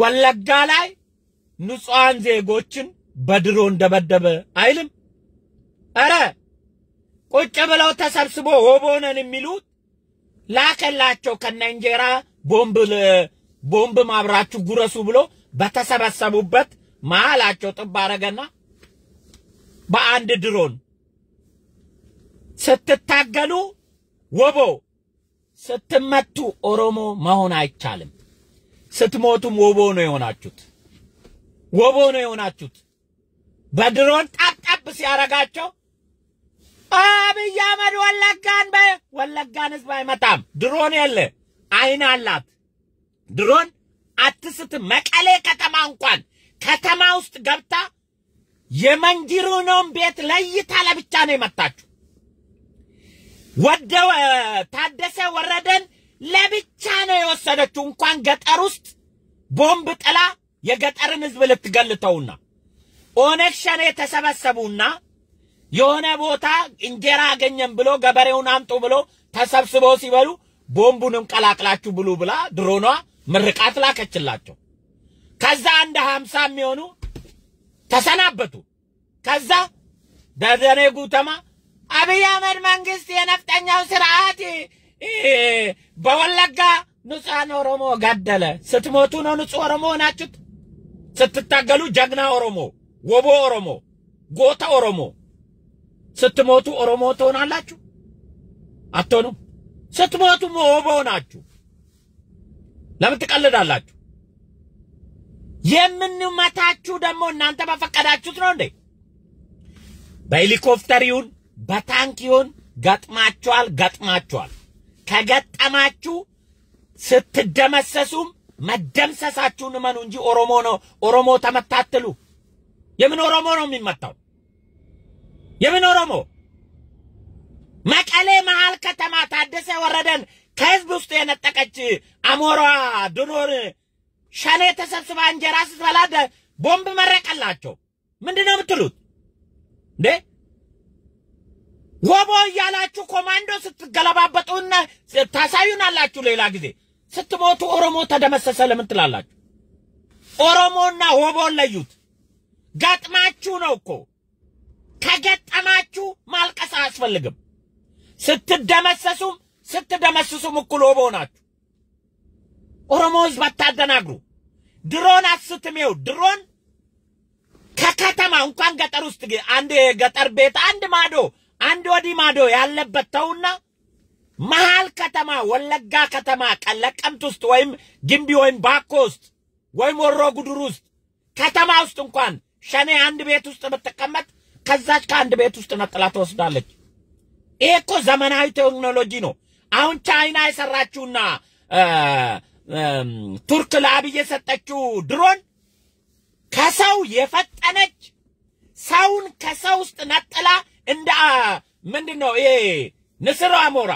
ወለጋ ላይ ንጹሃን ዜጎችን በድሮ እንደበደበ አይልም። አረ ቁጭ ብለው ተሰብስቦ ሆቦነን የሚሉት ላከላቸው ከነ እንጀራ ቦምብ ቦምብ ማብራችሁ ጉረሱ ብሎ በተሰበሰቡበት መሃላቸው ጥብ አረገና በአንድ ድሮን ስትታገሉ ወቦ ስትመቱ ኦሮሞ መሆን አይቻልም። ስትሞቱም ወቦ ነው የሆናችሁት። ወቦ ነው የሆናችሁት። በድሮን ጣጣብ ሲያረጋቸው አብይ አህመድ ወለጋን ወለጋን ህዝብ አይመጣም። ድሮን የለ አይን አላት ድሮን አትስትም። መቀሌ ከተማ እንኳን ከተማ ውስጥ ገብታ የመንጅሩንም ቤት ለይታ ለብቻ ነው የመታችሁ። ወደ ታደሰ ወረደን ለብቻ ነው የወሰደችው። እንኳን ገጠር ውስጥ ቦምብ ጥላ የገጠርን ህዝብ ልትገልተውና ኦነግ ሸኔ የተሰበሰቡና የሆነ ቦታ እንጀራ አገኘን ብሎ ገበሬውን አምጡ ብሎ ተሰብስበው ሲበሉ ቦምቡንም ቀላቅላችሁ ብሉ ብላ ድሮኗ ምርቃት ላከችላቸው። ከዛ አንድ ሀምሳ የሚሆኑ ተሰናበቱ። ከዛ ደደኔ ጉተማ አብይ አህመድ መንግስት የነፍጠኛው ስርዓት በወለጋ ንጹሐን ኦሮሞ ገደለ። ስትሞቱ ነው ንጹህ ኦሮሞ ናችሁት። ስትታገሉ ጀግና ኦሮሞ፣ ወቦ ኦሮሞ፣ ጎተ ኦሮሞ። ስትሞቱ ኦሮሞ ትሆናላችሁ አትሆኑም። ስትሞቱም ወቦ ናችሁ። ለምን ትቀልዳላችሁ? የምንመታችሁ ደግሞ እናንተ በፈቀዳችሁት ነው እንዴ? በሄሊኮፕተር ይሁን በታንክ ይሁን ገጥማችኋል፣ ገጥማችኋል። ከገጠማችሁ ስትደመሰሱም መደምሰሳችሁን እመኑ እንጂ ኦሮሞ ነው ኦሮሞ ተመታትሉ። የምን ኦሮሞ ነው የሚመታው? የምን ኦሮሞ? መቀሌ መሀል ከተማ ታደሰ ወረደን ከህዝብ ውስጥ የነጠቀች አሞራ ድኖር ሸኔ ተሰብስባ እንጀራ ስትበላ ቦምብ መረቀላቸው። ምንድን ነው የምትሉት እንዴ? ወቦ እያላችሁ ኮማንዶ ስትገለባበጡና ታሳዩናላችሁ። ሌላ ጊዜ ስትሞቱ ኦሮሞ ተደመሰሰ ለምን ትላላችሁ? ኦሮሞና ወቦን ለዩት። ገጥማችሁ ነው እኮ። ከገጠማችሁ ማልቀስ አያስፈልግም። ስትደመሰሱም ስትደመስሱም እኩል ወቦ ናችሁ። ኦሮሞዎች ባታደናግሩ። ድሮን አስትም ይኸው ድሮን ከከተማ እንኳን ገጠር ውስጥ አንድ ገጠር ቤት አንድ ማዶ አንድ ወዲህ ማዶ ያለበት ተውና መሃል ከተማ ወለጋ ከተማ ቀለቀምት ውስጥ ወይም ግንቢ ወይም ባኮ ውስጥ ወይም ወሮ ጉድር ውስጥ ከተማ ውስጥ እንኳን ሸኔ አንድ ቤት ውስጥ ብትቀመጥ ከዛች ከአንድ ቤት ውስጥ ነጥላ ትወስዳለች። ይሄ እኮ ዘመናዊ ቴክኖሎጂ ነው። አሁን ቻይና የሰራችውና ቱርክ ለአብይ የሰጠችው ድሮን ከሰው የፈጠነች ሰውን ከሰው ውስጥ ነጥላ እንደ ምንድን ነው ይሄ ንስር አሞራ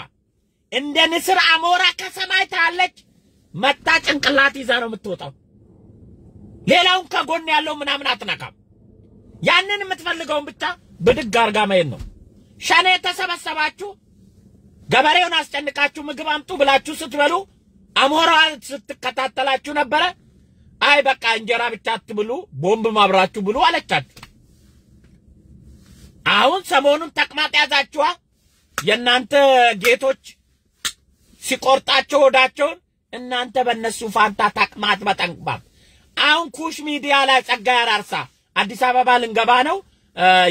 እንደ ንስር አሞራ ከሰማይ ታለች መታ ጭንቅላት ይዛ ነው የምትወጣው። ሌላውን ከጎን ያለው ምናምን አትነካም። ያንን የምትፈልገውን ብቻ ብድግ አርጋ መሄድ ነው። ሸኔ የተሰበሰባችሁ ገበሬውን አስጨንቃችሁ ምግብ አምጡ ብላችሁ ስትበሉ አሞራ ስትከታተላችሁ ነበረ። አይ በቃ እንጀራ ብቻ አትብሉ፣ ቦምብ ማብራችሁ ብሉ አለቻችሁ። አሁን ሰሞኑን ተቅማጥ ያዛችኋ። የእናንተ ጌቶች ሲቆርጣቸው ወዳቸውን እናንተ በእነሱ ፋንታ ተቅማጥ መጠንቅማጥ። አሁን ኩሽ ሚዲያ ላይ ጸጋዬ አራርሳ አዲስ አበባ ልንገባ ነው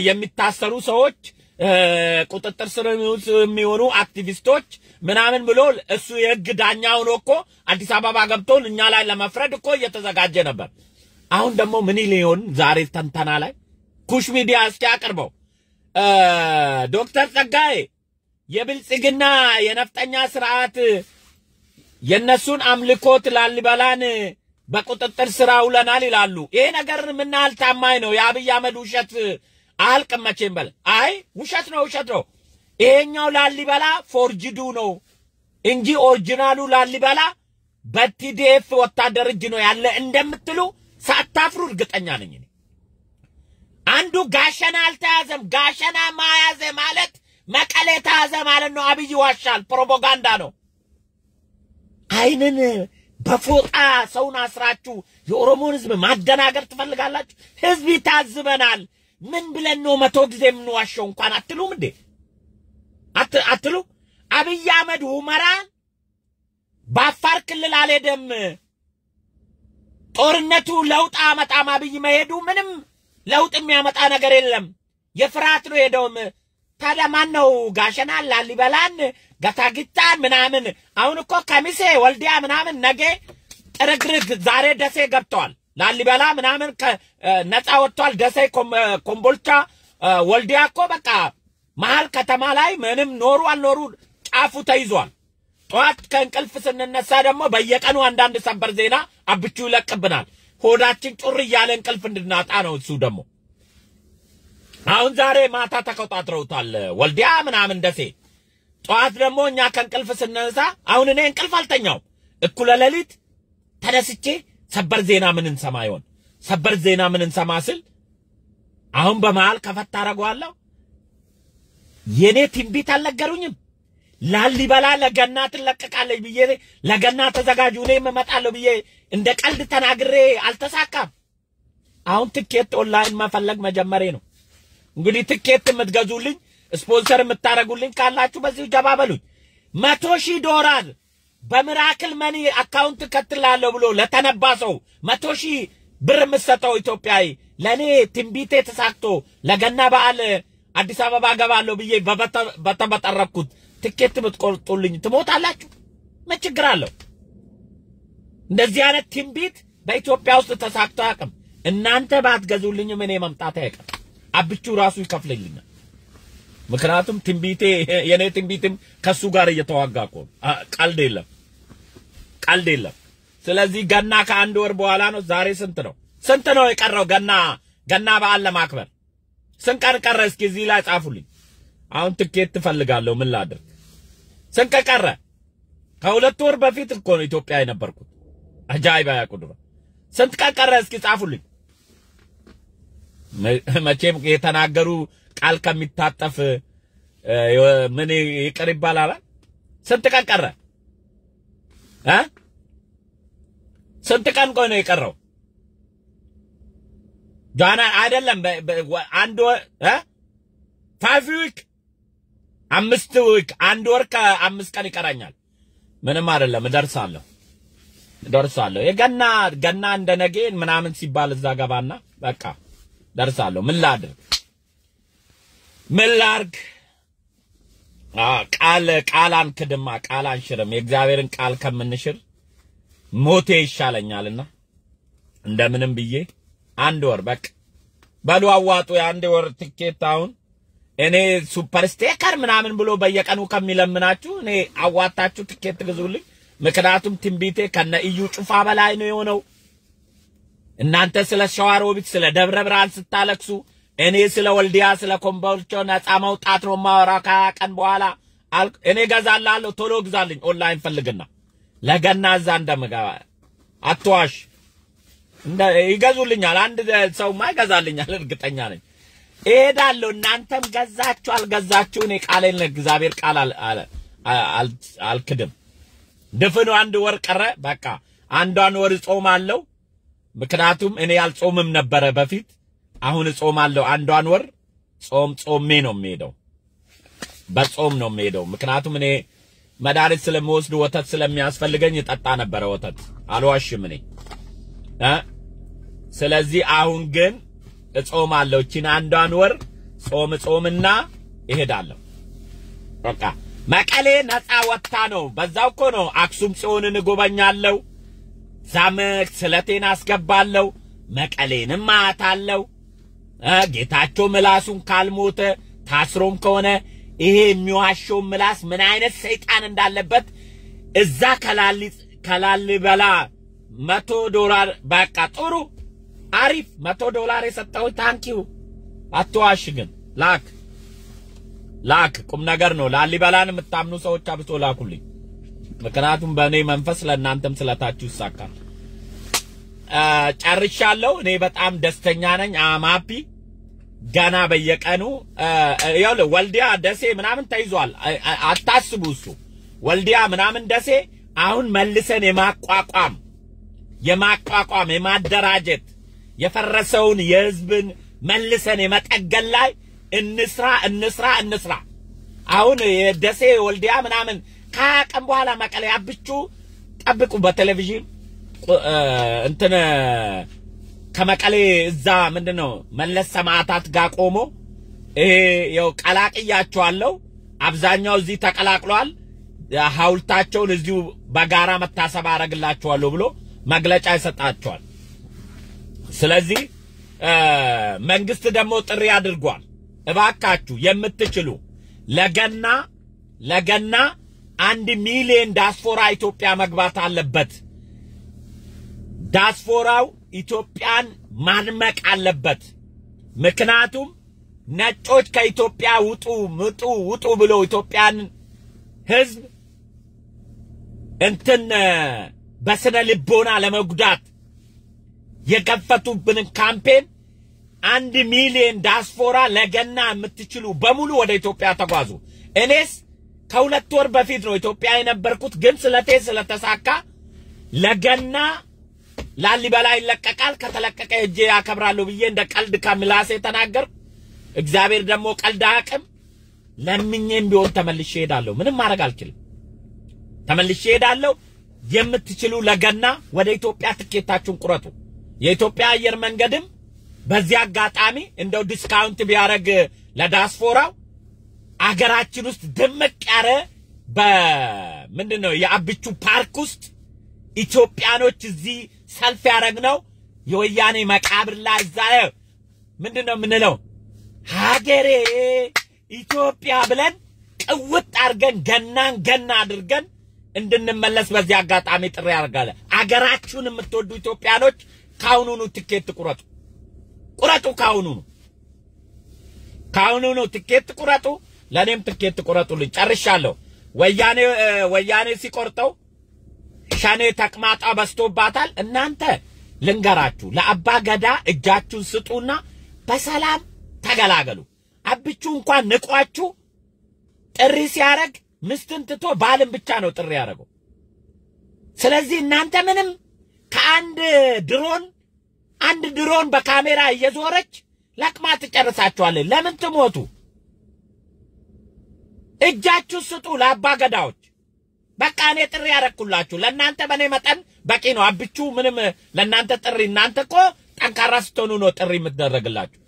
የሚታሰሩ ሰዎች ቁጥጥር ስር የሚሆኑ አክቲቪስቶች ምናምን ብሎ እሱ የህግ ዳኛ ሆኖ እኮ አዲስ አበባ ገብቶን እኛ ላይ ለመፍረድ እኮ እየተዘጋጀ ነበር። አሁን ደግሞ ምን ሊሆን ዛሬ ተንተና ላይ ኩሽ ሚዲያ እስኪ አቅርበው ዶክተር ጸጋዬ የብልጽግና የነፍጠኛ ስርዓት የእነሱን አምልኮት ላሊበላን በቁጥጥር ስራ ውለናል ይላሉ። ይሄ ነገር ምን ያህል ታማኝ ነው? የአብይ አህመድ ውሸት አልቀመቼም በል። አይ ውሸት ነው ውሸት ነው፣ ይሄኛው ላሊበላ ፎርጅዱ ነው እንጂ ኦሪጂናሉ ላሊበላ በቲዲኤፍ ወታደር እጅ ነው ያለ እንደምትሉ ሳታፍሩ እርግጠኛ ነኝ። አንዱ ጋሸና አልተያዘም፣ ጋሸና ማያዘ ማለት መቀሌ ተያዘ ማለት ነው። አብይ ዋሻል፣ ፕሮፓጋንዳ ነው። አይንን በፎጣ ሰውን አስራችሁ የኦሮሞን ህዝብ ማደናገር ትፈልጋላችሁ? ህዝብ ይታዝበናል። ምን ብለን ነው መቶ ጊዜ የምንዋሸው? እንኳን አትሉም እንዴ? አትሉ አብይ አህመድ ሁመራ በአፋር ክልል አልሄደም። ጦርነቱ ለውጥ አመጣም። አብይ መሄዱ ምንም ለውጥ የሚያመጣ ነገር የለም። የፍርሃት ነው ሄደውም። ታዲያ ማን ነው ጋሸናን፣ ላሊበላን፣ ገታግታን ምናምን አሁን እኮ ከሚሴ ወልዲያ ምናምን ነገ ጥርግርግ ዛሬ ደሴ ገብተዋል። ላሊበላ ምናምን ነፃ ወጥቷል። ደሴ፣ ኮምቦልቻ፣ ወልዲያ እኮ በቃ መሀል ከተማ ላይ ምንም ኖሩ አልኖሩ ጫፉ ተይዟል። ጠዋት ከእንቅልፍ ስንነሳ ደግሞ በየቀኑ አንዳንድ ሰበር ዜና አብቹ ይለቅብናል። ሆዳችን ጩር እያለ እንቅልፍ እንድናጣ ነው። እሱ ደግሞ አሁን ዛሬ ማታ ተቆጣጥረውታል ወልዲያ ምናምን ደሴ። ጠዋት ደግሞ እኛ ከእንቅልፍ ስንነሳ አሁን እኔ እንቅልፍ አልተኛው እኩለ ሌሊት ተደስቼ ሰበር ዜና ምን እንሰማ ይሆን? ሰበር ዜና ምን እንሰማ ስል አሁን በመሃል ከፈት አደርገዋለሁ። የኔ ትንቢት አልነገሩኝም። ላሊበላ ለገና ትለቀቃለች ብዬ ለገና ተዘጋጁ እኔም እመጣለሁ ብዬ እንደ ቀልድ ተናግሬ አልተሳካም። አሁን ትኬት ኦንላይን መፈለግ መጀመሬ ነው። እንግዲህ ትኬት የምትገዙልኝ ስፖንሰር የምታደርጉልኝ ካላችሁ በዚሁ ጀባበሉኝ መቶ ሺህ ዶላር በምራክል መኒ አካውንት ከትላለሁ ብሎ ለተነባ ሰው መቶ ሺህ ብር የምሰጠው ኢትዮጵያዊ ለእኔ ትንቢቴ ተሳክቶ ለገና በዓል አዲስ አበባ ገባለው ብዬ በተበጠረኩት ትኬት ብትቆርጡልኝ ትሞታላችሁ። ምን ችግር አለው? እንደዚህ አይነት ትንቢት በኢትዮጵያ ውስጥ ተሳክቶ አያውቅም። እናንተ ባትገዙልኝም እኔ መምጣት አያውቅም። አብቹ ራሱ ይከፍልልኛል። ምክንያቱም ትንቢቴ የኔ ትንቢትም ከሱ ጋር እየተዋጋ እኮ ቀልድ የለም። ቀልድ የለም። ስለዚህ ገና ከአንድ ወር በኋላ ነው። ዛሬ ስንት ነው? ስንት ነው የቀረው? ገና ገና በዓል ለማክበር ስንት ቀን ቀረ? እስኪ እዚህ ላይ ጻፉልኝ። አሁን ትኬት ትፈልጋለሁ። ምን ላድርግ? ስንት ቀረ? ከሁለት ወር በፊት እኮ ነው ኢትዮጵያ የነበርኩት። አጃይባ ያቁድራ ስንት ቀን ቀረ? እስኪ ጻፉልኝ። መቼም የተናገሩ ቃል ከሚታጠፍ ምን ይቅር ይባላል። ስንት ቀን ቀረ? ስንት ቀን ቆይ ነው የቀረው? ጆሃና አይደለም አንድ ወር ፋይቭ ዊክ አምስት ዊክ አንድ ወር ከአምስት ቀን ይቀራኛል። ምንም አይደለም፣ እደርሳለሁ ደርሳለሁ። የገና ገና እንደ ነገ ምናምን ሲባል እዛ ገባና በቃ ደርሳለሁ። ምን ላድርግ? ምን ላድርግ? ቃል ቃል አንክድማ ቃል አንሽርም። የእግዚአብሔርን ቃል ከምንሽር ሞቴ ይሻለኛልና እንደምንም ብዬ አንድ ወር በቃ በሉ አዋጡ የአንድ ወር ትኬት አሁን እኔ ሱፐር ስቴከር ምናምን ብሎ በየቀኑ ከሚለምናችሁ እኔ አዋጣችሁ ትኬት ግዙልኝ። ምክንያቱም ትንቢቴ ከነ እዩ ጩፋ በላይ ነው የሆነው። እናንተ ስለ ሸዋሮቢት ስለ ደብረ ብርሃን ስታለቅሱ እኔ ስለ ወልዲያ ስለ ኮምቦልቻ ነፃ መውጣት ነው የማወራው። ከሀያ ቀን በኋላ እኔ እገዛልሃለሁ፣ ቶሎ ግዛልኝ። ኦንላይን ፈልግና ለገና እዛ እንደምገባ አትዋሽ። ይገዙልኛል። አንድ ሰውማ ይገዛልኛል፣ እርግጠኛ ነኝ። እሄዳለሁ። እናንተም ገዛችሁ አልገዛችሁ፣ እኔ ቃሌን ለእግዚአብሔር ቃል አልክድም። ድፍኑ አንድ ወር ቀረ። በቃ አንዷን ወር ጾም አለው። ምክንያቱም እኔ አልጾምም ነበረ በፊት አሁን እጾማለሁ። አንዷን ወር ጾም ጾሜ ነው የምሄደው። በጾም ነው የምሄደው። ምክንያቱም እኔ መድኃኒት ስለምወስድ ወተት ስለሚያስፈልገኝ ጠጣ ነበረ ወተት፣ አልዋሽም እኔ። ስለዚህ አሁን ግን እጾማለሁ። እቺን አንዷን ወር ጾም ጾምና እሄዳለሁ። በቃ መቀሌ ነፃ ወጥታ ነው። በዛው እኮ ነው አክሱም ጽዮንን እጎበኛለሁ፣ ዛምክ ስለቴን አስገባለሁ፣ መቀሌንም አያታለሁ። ጌታቸው ምላሱን ካልሞተ ታስሮም ከሆነ ይሄ የሚዋሸው ምላስ ምን አይነት ሰይጣን እንዳለበት እዛ ከላሊበላ መቶ ዶላር በቃ ጥሩ አሪፍ መቶ ዶላር የሰጠው ታንኪው። አትዋሽ ግን ላክ ላክ፣ ቁም ነገር ነው። ላሊበላን የምታምኑ ሰዎች አብሶ ላኩልኝ። ምክንያቱም በእኔ መንፈስ ለእናንተም ስለታችሁ ይሳካል። ጨርሻለሁ። እኔ በጣም ደስተኛ ነኝ። አማፒ ገና በየቀኑ ያው ወልዲያ፣ ደሴ ምናምን ተይዟል። አታስቡ። እሱ ወልዲያ ምናምን ደሴ አሁን መልሰን የማቋቋም የማቋቋም የማደራጀት የፈረሰውን የህዝብን መልሰን የመጠገን ላይ እንስራ እንስራ እንስራ። አሁን የደሴ ወልዲያ ምናምን ከቀን በኋላ መቀለያ ብቹ ጠብቁ በቴሌቪዥን እንትን ከመቀሌ እዛ ምንድን ነው መለስ ሰማዕታት ጋር ቆሞ ይሄ ያው ቀላቅያቸዋለሁ አብዛኛው እዚህ ተቀላቅሏል፣ ሐውልታቸውን እዚሁ በጋራ መታሰብ አረግላቸዋለሁ ብሎ መግለጫ ይሰጣቸዋል። ስለዚህ መንግስት ደግሞ ጥሪ አድርጓል። እባካችሁ የምትችሉ ለገና ለገና አንድ ሚሊዮን ዳስፖራ ኢትዮጵያ መግባት አለበት ዳስፎራው ኢትዮጵያን ማድመቅ አለበት። ምክንያቱም ነጮች ከኢትዮጵያ ውጡ ምጡ ውጡ ብሎ ኢትዮጵያን ህዝብ እንትን በስነ ልቦና ለመጉዳት የከፈቱብንን ካምፔን አንድ ሚሊዮን ዳስፖራ ለገና የምትችሉ በሙሉ ወደ ኢትዮጵያ ተጓዙ። እኔስ ከሁለት ወር በፊት ነው ኢትዮጵያ የነበርኩት፣ ግን ስለቴ ስለተሳካ ለገና ላሊበላ ይለቀቃል። ከተለቀቀ ሄጄ ያከብራሉ ብዬ እንደ ቀልድ ከምላሴ ተናገር። እግዚአብሔር ደግሞ ቀልድ አቅም ለምኜም ቢሆን ተመልሼ ሄዳለሁ። ምንም ማድረግ አልችልም። ተመልሼ ሄዳለሁ። የምትችሉ ለገና ወደ ኢትዮጵያ ትኬታችሁን ቁረጡ። የኢትዮጵያ አየር መንገድም በዚህ አጋጣሚ እንደው ዲስካውንት ቢያደርግ ለዳስፖራው አገራችን ውስጥ ድምቅ ያለ በምንድን ነው የአብቹ ፓርክ ውስጥ ኢትዮጵያኖች እዚህ ሰልፍ ያደረግነው የወያኔ መቃብር ላይ እዛ ምንድን ነው የምንለው ሀገሬ ኢትዮጵያ ብለን ቅውጥ አድርገን ገናን ገና አድርገን እንድንመለስ በዚህ አጋጣሚ ጥሪ ያደርጋለ። አገራችሁን የምትወዱ ኢትዮጵያኖች ካሁኑኑ ትኬት ቁረጡ፣ ቁረጡ። ካሁኑኑ ካሁኑኑ ትኬት ቁረጡ። ለእኔም ትኬት ቁረጡልኝ። ጨርሻለሁ። ወያኔ ወያኔ ሲቆርጠው ሸኔ ተቅማጣ በስቶባታል። እናንተ ልንገራችሁ፣ ለአባ ገዳ እጃችሁን ስጡና በሰላም ተገላገሉ። አብቹ እንኳን ንቋችሁ ጥሪ ሲያደርግ ምስትን ትቶ ባልን ብቻ ነው ጥሪ ያደረገው። ስለዚህ እናንተ ምንም ከአንድ ድሮን አንድ ድሮን በካሜራ እየዞረች ለቅማ ትጨርሳችኋለች። ለምን ትሞቱ? እጃችሁ ስጡ ለአባ ገዳዎች። በቃ እኔ ጥሪ ያደረኩላችሁ ለእናንተ በእኔ መጠን በቂ ነው። አብቹ ምንም ለእናንተ ጥሪ እናንተ እኮ ጠንካራ ስትሆኑ ነው ጥሪ የምትደረግላችሁ።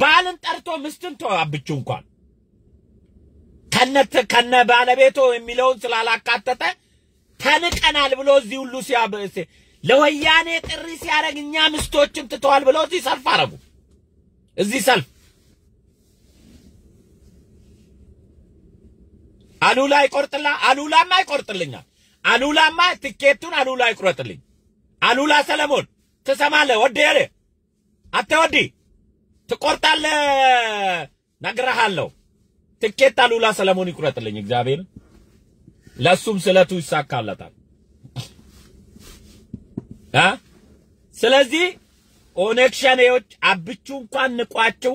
ባልን ጠርቶ ምስትን ተው አብቹ እንኳን ከነ ከነ ባለቤቶ የሚለውን ስላላካተተ ተንቀናል ብሎ እዚህ ሁሉ ለወያኔ ጥሪ ሲያደርግ እኛ ምስቶችን ትተዋል ብሎ እዚህ ሰልፍ አረጉ። እዚህ ሰልፍ አሉላ ይቆርጥላ አሉላማ ይቆርጥልኛል። አሉላማ ትኬቱን አሉላ ይቁረጥልኝ። አሉላ ሰለሞን ትሰማለህ? ወደ ያለ አትወዲ ትቆርጣለ ነግረሃለሁ። ትኬት አሉላ ሰለሞን ይቁረጥልኝ። እግዚአብሔር ለሱም ስለቱ ይሳካለታል። አ ስለዚህ ኦነግ ሸኔዎች አብቹ እንኳን ንቋቸው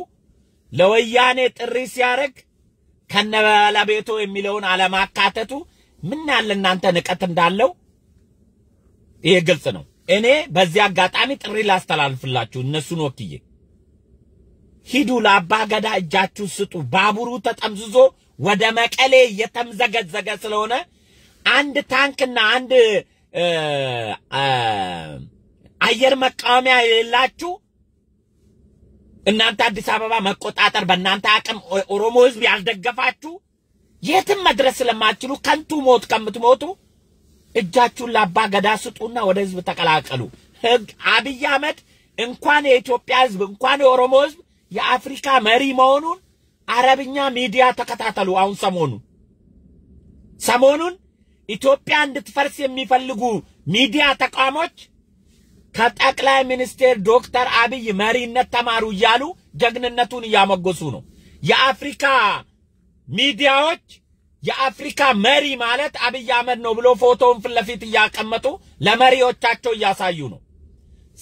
ለወያኔ ጥሪ ሲያደርግ ከነባለቤቱ የሚለውን አለማካተቱ ምን ያለ እናንተ ንቀት እንዳለው ይሄ ግልጽ ነው። እኔ በዚህ አጋጣሚ ጥሪ ላስተላልፍላችሁ እነሱን ወክዬ ሂዱ፣ ለአባ ገዳ እጃችሁ ስጡ። ባቡሩ ተጠምዝዞ ወደ መቀሌ እየተምዘገዘገ ስለሆነ አንድ ታንክና አንድ አየር መቃወሚያ የሌላችሁ እናንተ አዲስ አበባ መቆጣጠር በእናንተ አቅም ኦሮሞ ህዝብ ያልደገፋችሁ የትም መድረስ ስለማትችሉ ከንቱ ሞት ከምትሞቱ እጃችሁን ለአባ ገዳ ስጡና ወደ ህዝብ ተቀላቀሉ። ህግ አብይ አህመድ እንኳን የኢትዮጵያ ህዝብ እንኳን የኦሮሞ ህዝብ የአፍሪካ መሪ መሆኑን አረብኛ ሚዲያ ተከታተሉ። አሁን ሰሞኑ ሰሞኑን ኢትዮጵያ እንድትፈርስ የሚፈልጉ ሚዲያ ተቋሞች ከጠቅላይ ሚኒስቴር ዶክተር አብይ መሪነት ተማሩ እያሉ ጀግንነቱን እያሞገሱ ነው። የአፍሪካ ሚዲያዎች የአፍሪካ መሪ ማለት አብይ አህመድ ነው ብሎ ፎቶውን ፊት ለፊት እያቀመጡ ለመሪዎቻቸው እያሳዩ ነው።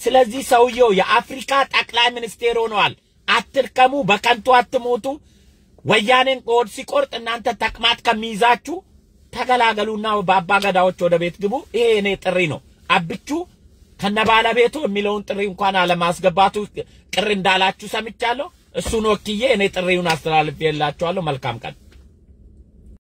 ስለዚህ ሰውየው የአፍሪካ ጠቅላይ ሚኒስቴር ሆነዋል። አትርከሙ፣ በከንቱ አትሞቱ። ወያኔን ቆድ ሲቆርጥ እናንተ ተቅማጥ ከሚይዛችሁ ተገላገሉና በአባገዳዎች ወደ ቤት ግቡ። ይሄ እኔ ጥሪ ነው። አብቹ ከነ ባለቤቱ የሚለውን ጥሪ እንኳን አለማስገባቱ ቅር እንዳላችሁ ሰምቻለሁ። እሱን ወክዬ እኔ ጥሪውን አስተላልፌ የላችኋለሁ። መልካም ቀን